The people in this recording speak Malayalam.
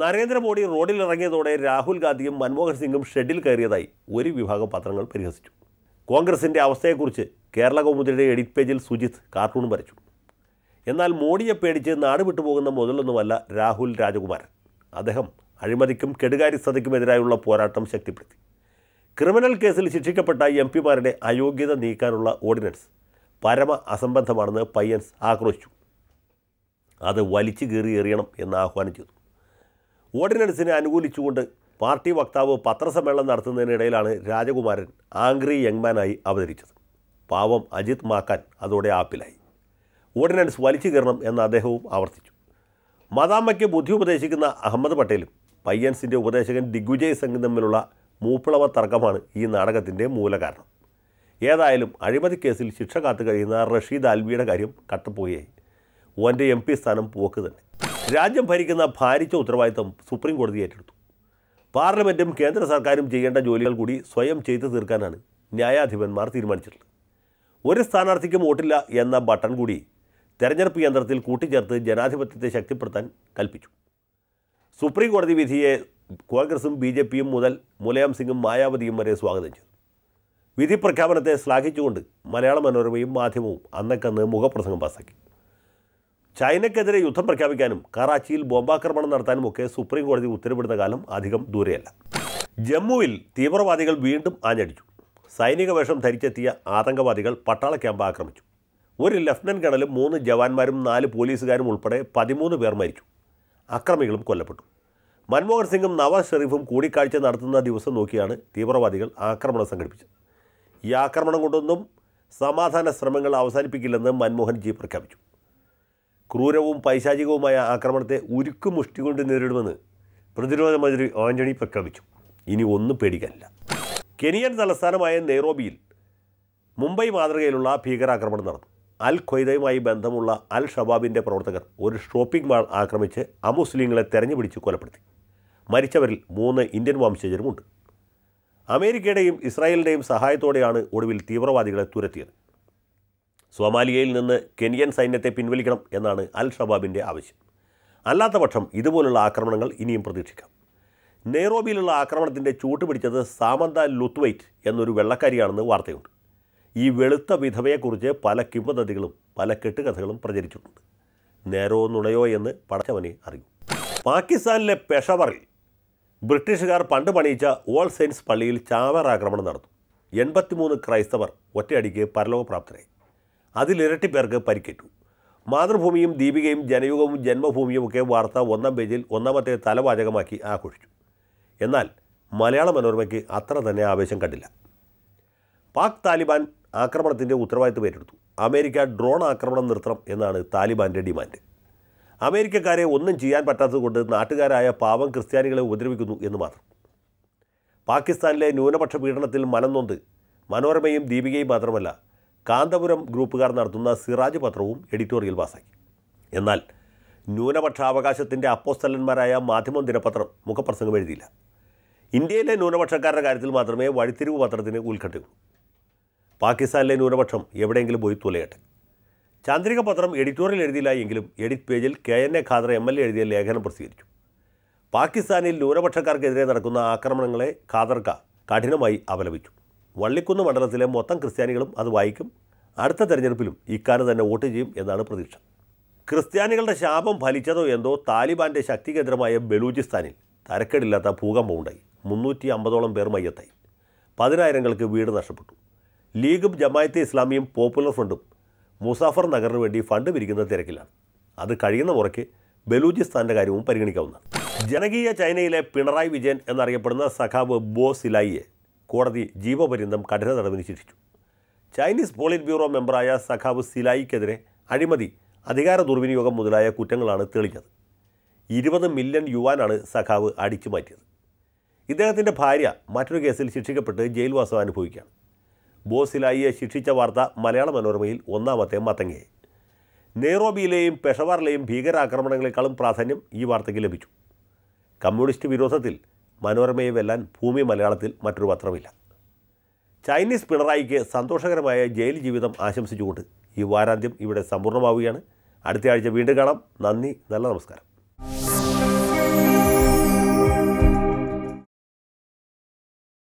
നരേന്ദ്രമോദി റോഡിൽ ഇറങ്ങിയതോടെ രാഹുൽ ഗാന്ധിയും മൻമോഹൻ സിംഗും ഷെഡിൽ കയറിയതായി ഒരു വിഭാഗം പത്രങ്ങൾ പരിഹസിച്ചു കോൺഗ്രസിൻ്റെ അവസ്ഥയെക്കുറിച്ച് കേരള കൗമുദിയുടെ എഡിറ്റ് പേജിൽ സുജിത് കാർട്ടൂൺ വരച്ചു എന്നാൽ മോഡിയെ പേടിച്ച് നാട് വിട്ടുപോകുന്ന മുതലൊന്നുമല്ല രാഹുൽ രാജകുമാരൻ അദ്ദേഹം അഴിമതിക്കും കെടുകാര്യസ്ഥതയ്ക്കുമെതിരായുള്ള പോരാട്ടം ശക്തിപ്പെടുത്തി ക്രിമിനൽ കേസിൽ ശിക്ഷിക്കപ്പെട്ട എം പിമാരുടെ അയോഗ്യത നീക്കാനുള്ള ഓർഡിനൻസ് പരമ അസംബന്ധമാണെന്ന് പയ്യൻസ് ആക്രോശിച്ചു അത് വലിച്ചു കീറി എറിയണം എന്ന് ആഹ്വാനം ചെയ്തു ഓർഡിനൻസിനെ അനുകൂലിച്ചുകൊണ്ട് പാർട്ടി വക്താവ് പത്രസമ്മേളനം നടത്തുന്നതിനിടയിലാണ് രാജകുമാരൻ ആംഗ്രി യങ്മാനായി അവതരിച്ചത് പാവം അജിത് മാക്കാൻ അതോടെ ആപ്പിലായി ഓർഡിനൻസ് വലിച്ചു കയറണം എന്ന് അദ്ദേഹവും ആവർത്തിച്ചു മദാമ്മയ്ക്ക് ബുദ്ധി ഉപദേശിക്കുന്ന അഹമ്മദ് പട്ടേലും പയ്യൻസിൻ്റെ ഉപദേശകൻ ദിഗ്വിജയ് സംഘം തമ്മിലുള്ള മൂപ്പിളവ തർക്കമാണ് ഈ നാടകത്തിൻ്റെ മൂലകാരണം ഏതായാലും അഴിമതി കേസിൽ ശിക്ഷ കാത്തു കഴിയുന്ന റഷീദ് ആൽവിയുടെ കാര്യം കട്ടപ്പോയായി ഓൻ്റെ എം പി സ്ഥാനം പോക്ക് തന്നെ രാജ്യം ഭരിക്കുന്ന ഭാരിച്ച ഉത്തരവാദിത്തം സുപ്രീം കോടതി ഏറ്റെടുത്തു പാർലമെൻറ്റും കേന്ദ്ര സർക്കാരും ചെയ്യേണ്ട ജോലികൾ കൂടി സ്വയം ചെയ്തു തീർക്കാനാണ് ന്യായാധിപന്മാർ തീരുമാനിച്ചിട്ടുള്ളത് ഒരു സ്ഥാനാർത്ഥിക്കും വോട്ടില്ല എന്ന ബട്ടൺ കൂടി തെരഞ്ഞെടുപ്പ് യന്ത്രത്തിൽ കൂട്ടിച്ചേർത്ത് ജനാധിപത്യത്തെ ശക്തിപ്പെടുത്താൻ കൽപ്പിച്ചു സുപ്രീം കോടതി വിധിയെ കോൺഗ്രസും ബി ജെ പിയും മുതൽ മുലയം സിംഗും മായാവതിയും വരെ സ്വാഗതം ചെയ്തു വിധി പ്രഖ്യാപനത്തെ ശ്ലാഘിച്ചുകൊണ്ട് മലയാള മനോരമയും മാധ്യമവും അന്നക്കന്ന് മുഖപ്രസംഗം പാസാക്കി ചൈനയ്ക്കെതിരെ യുദ്ധം പ്രഖ്യാപിക്കാനും കറാച്ചിയിൽ ബോംബാക്രമണം നടത്താനും ഒക്കെ സുപ്രീം കോടതി ഉത്തരവിടുന്ന കാലം അധികം ദൂരെയല്ല ജമ്മുവിൽ തീവ്രവാദികൾ വീണ്ടും ആഞ്ഞടിച്ചു സൈനിക വേഷം ധരിച്ചെത്തിയ ആതങ്കവാദികൾ പട്ടാള ക്യാമ്പ് ആക്രമിച്ചു ഒരു ലഫ്റ്റനന്റ് കേണലും മൂന്ന് ജവാന്മാരും നാല് പോലീസുകാരും ഉൾപ്പെടെ പതിമൂന്ന് പേർ മരിച്ചു അക്രമികളും കൊല്ലപ്പെട്ടു മൻമോഹൻ സിംഗും നവാസ് ഷെറീഫും കൂടിക്കാഴ്ച നടത്തുന്ന ദിവസം നോക്കിയാണ് തീവ്രവാദികൾ ആക്രമണം സംഘടിപ്പിച്ചത് ഈ ആക്രമണം കൊണ്ടൊന്നും സമാധാന ശ്രമങ്ങൾ അവസാനിപ്പിക്കില്ലെന്ന് മൻമോഹൻജി പ്രഖ്യാപിച്ചു ക്രൂരവും പൈശാചികവുമായ ആക്രമണത്തെ ഉരുക്കു കൊണ്ട് നേരിടുമെന്ന് പ്രതിരോധ മന്ത്രി ആന്റണി പ്രഖ്യാപിച്ചു ഇനി ഒന്നും പേടിക്കാനില്ല കെനിയൻ തലസ്ഥാനമായ നെയ്റോബിയിൽ മുംബൈ മാതൃകയിലുള്ള ഭീകരാക്രമണം നടന്നു അൽ ഖ്വയ്ദയുമായി ബന്ധമുള്ള അൽ ഷബാബിൻ്റെ പ്രവർത്തകർ ഒരു ഷോപ്പിംഗ് മാൾ ആക്രമിച്ച് അമുസ്ലിങ്ങളെ തെരഞ്ഞുപിടിച്ച് കൊലപ്പെടുത്തി മരിച്ചവരിൽ മൂന്ന് ഇന്ത്യൻ വംശജരുമുണ്ട് അമേരിക്കയുടെയും ഇസ്രായേലിൻ്റെയും സഹായത്തോടെയാണ് ഒടുവിൽ തീവ്രവാദികളെ തുരത്തിയത് സോമാലിയയിൽ നിന്ന് കെനിയൻ സൈന്യത്തെ പിൻവലിക്കണം എന്നാണ് അൽ ഷബാബിൻ്റെ ആവശ്യം അല്ലാത്തപക്ഷം ഇതുപോലുള്ള ആക്രമണങ്ങൾ ഇനിയും പ്രതീക്ഷിക്കാം നെയ്റോബിയിലുള്ള ആക്രമണത്തിൻ്റെ ചൂട്ട് പിടിച്ചത് സാമന്ത ലുത്വൈറ്റ് എന്നൊരു വെള്ളക്കാരിയാണെന്ന് വാർത്തയുണ്ട് ഈ വെളുത്ത വിധവയെക്കുറിച്ച് പല കിംവദന്തികളും പല കെട്ടുകഥകളും പ്രചരിച്ചിട്ടുണ്ട് നേരോ നുണയോ എന്ന് പടച്ചവനെ അറിയും പാകിസ്ഥാനിലെ പെഷവറിൽ ബ്രിട്ടീഷുകാർ പണ്ട് പണിയിച്ച ഓൾ സെയിൻസ് പള്ളിയിൽ ചാവർ ആക്രമണം നടന്നു എൺപത്തിമൂന്ന് ക്രൈസ്തവർ ഒറ്റയടിക്ക് പരലോകപ്രാപ്തരായി അതിലിരട്ടി പേർക്ക് പരിക്കേറ്റു മാതൃഭൂമിയും ദീപികയും ജനയുഗവും ജന്മഭൂമിയും ഒക്കെ വാർത്ത ഒന്നാം പേജിൽ ഒന്നാമത്തെ തലവാചകമാക്കി ആഘോഷിച്ചു എന്നാൽ മലയാള മനോരമയ്ക്ക് അത്ര തന്നെ ആവേശം കണ്ടില്ല പാക് താലിബാൻ ആക്രമണത്തിൻ്റെ ഉത്തരവാദിത്വം ഏറ്റെടുത്തു അമേരിക്ക ഡ്രോൺ ആക്രമണം നിർത്തണം എന്നാണ് താലിബാൻ്റെ ഡിമാൻഡ് അമേരിക്കക്കാരെ ഒന്നും ചെയ്യാൻ പറ്റാത്തതുകൊണ്ട് നാട്ടുകാരായ പാവം ക്രിസ്ത്യാനികളെ ഉപദ്രവിക്കുന്നു എന്ന് മാത്രം പാകിസ്ഥാനിലെ ന്യൂനപക്ഷ പീഡനത്തിൽ മനംനൊന്ത് മനോരമയും ദീപികയും മാത്രമല്ല കാന്തപുരം ഗ്രൂപ്പുകാർ നടത്തുന്ന സിറാജ് പത്രവും എഡിറ്റോറിയൽ പാസാക്കി എന്നാൽ ന്യൂനപക്ഷ അവകാശത്തിൻ്റെ അപ്പോസ്തലന്മാരായ മാധ്യമം ദിനപത്രം മുഖപ്രസംഗം എഴുതിയില്ല ഇന്ത്യയിലെ ന്യൂനപക്ഷക്കാരുടെ കാര്യത്തിൽ മാത്രമേ വഴിത്തിരിവ് പത്രത്തിന് ഉത്കണ്ഠയുള്ളൂ പാകിസ്ഥാനിലെ ന്യൂനപക്ഷം എവിടെയെങ്കിലും പോയി തുലയട്ടെ ചാന്ദ്രിക പത്രം എഡിറ്റോറിയൽ എഴുതിയില്ല എങ്കിലും എഡിറ്റ് പേജിൽ K N A Khader M L A എഴുതിയ ലേഖനം പ്രസിദ്ധീകരിച്ചു പാകിസ്ഥാനിൽ ന്യൂനപക്ഷക്കാർക്കെതിരെ നടക്കുന്ന ആക്രമണങ്ങളെ ഖാദർക്ക കഠിനമായി അപലപിച്ചു വള്ളിക്കുന്ന് മണ്ഡലത്തിലെ മൊത്തം ക്രിസ്ത്യാനികളും അത് വായിക്കും അടുത്ത തെരഞ്ഞെടുപ്പിലും ഇക്കാര്യം തന്നെ വോട്ട് ചെയ്യും എന്നാണ് പ്രതീക്ഷ ക്രിസ്ത്യാനികളുടെ ശാപം ഫലിച്ചതോ എന്തോ താലിബാൻ്റെ ശക്തി കേന്ദ്രമായ ബലൂചിസ്ഥാനിൽ തരക്കേടില്ലാത്ത ഭൂകമ്പമുണ്ടായി മുന്നൂറ്റി അമ്പതോളം പേർ മയ്യത്തായി പതിനായിരങ്ങൾക്ക് വീട് നഷ്ടപ്പെട്ടു ലീഗും ജമായത്തെ ഇസ്ലാമിയും പോപ്പുലർ ഫ്രണ്ടും മുസാഫർ നഗറിന് വേണ്ടി ഫണ്ട് പിരിക്കുന്ന തിരക്കിലാണ് അത് കഴിയുന്ന മുറയ്ക്ക് ബലൂചിസ്ഥാൻ്റെ കാര്യവും പരിഗണിക്കാവുന്നതാണ് ജനകീയ ചൈനയിലെ പിണറായി വിജയൻ എന്നറിയപ്പെടുന്ന സഖാവ് ബോ സിലായിയെ കോടതി ജീവപര്യന്തം കഠിന നടപടി ശിക്ഷിച്ചു ചൈനീസ് പോളിറ്റ് ബ്യൂറോ മെമ്പറായ സഖാബ് സിലായിക്കെതിരെ അഴിമതി അധികാര ദുർവിനിയോഗം മുതലായ കുറ്റങ്ങളാണ് തെളിഞ്ഞത് ഇരുപത് മില്യൺ യുവാനാണ് സഖാവ് അടിച്ചു മാറ്റിയത് ഇദ്ദേഹത്തിൻ്റെ ഭാര്യ മറ്റൊരു കേസിൽ ശിക്ഷിക്കപ്പെട്ട് ജയിൽവാസം അനുഭവിക്കുകയാണ് ബോസിലായിയെ ശിക്ഷിച്ച വാർത്ത മലയാള മനോരമയിൽ ഒന്നാമത്തെ മത്തങ്ങയെ നെയ്റോബിയിലെയും പെഷവാറിലെയും ഭീകരാക്രമണങ്ങളെക്കാളും പ്രാധാന്യം ഈ വാർത്തയ്ക്ക് ലഭിച്ചു കമ്മ്യൂണിസ്റ്റ് വിരോധത്തിൽ മനോരമയെ വെല്ലാൻ ഭൂമി മലയാളത്തിൽ മറ്റൊരു പത്രമില്ല ചൈനീസ് പിണറായിക്ക് സന്തോഷകരമായ ജയിൽ ജീവിതം ആശംസിച്ചുകൊണ്ട് ഈ വാരാന്ത്യം ഇവിടെ സമ്പൂർണ്ണമാവുകയാണ് അടുത്ത ആഴ്ച വീണ്ടും കാണാം നന്ദി നല്ല നമസ്കാരം